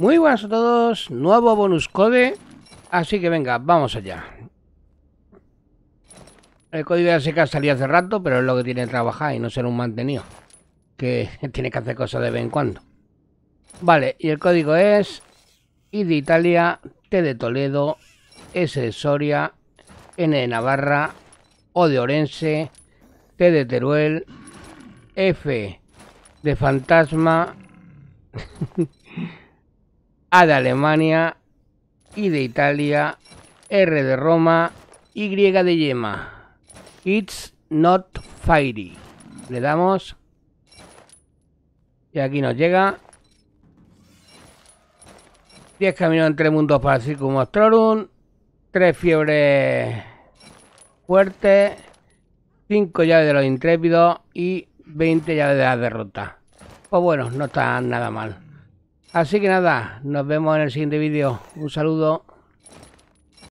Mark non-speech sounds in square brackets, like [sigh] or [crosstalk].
Muy buenas a todos, nuevo bonus code, así que venga, vamos allá. El código ya sé que salía hace rato, pero es lo que tiene que trabajar y no ser un mantenido, que [laughs] tiene que hacer cosas de vez en cuando. Vale, y el código es I de Italia, T de Toledo, S de Soria, N de Navarra, O de Orense, T de Teruel, F de Fantasma... [laughs] A de Alemania, y de Italia, R de Roma, Y de Yema. It's not fiery. Le damos. Y aquí nos llega. 10 caminos entre mundos para Circum Ostrorum. 3 fiebres fuertes. 5 llaves de los intrépidos. Y 20 llaves de la derrota. Pues bueno, no está nada mal. Así que nada, nos vemos en el siguiente vídeo. Un saludo.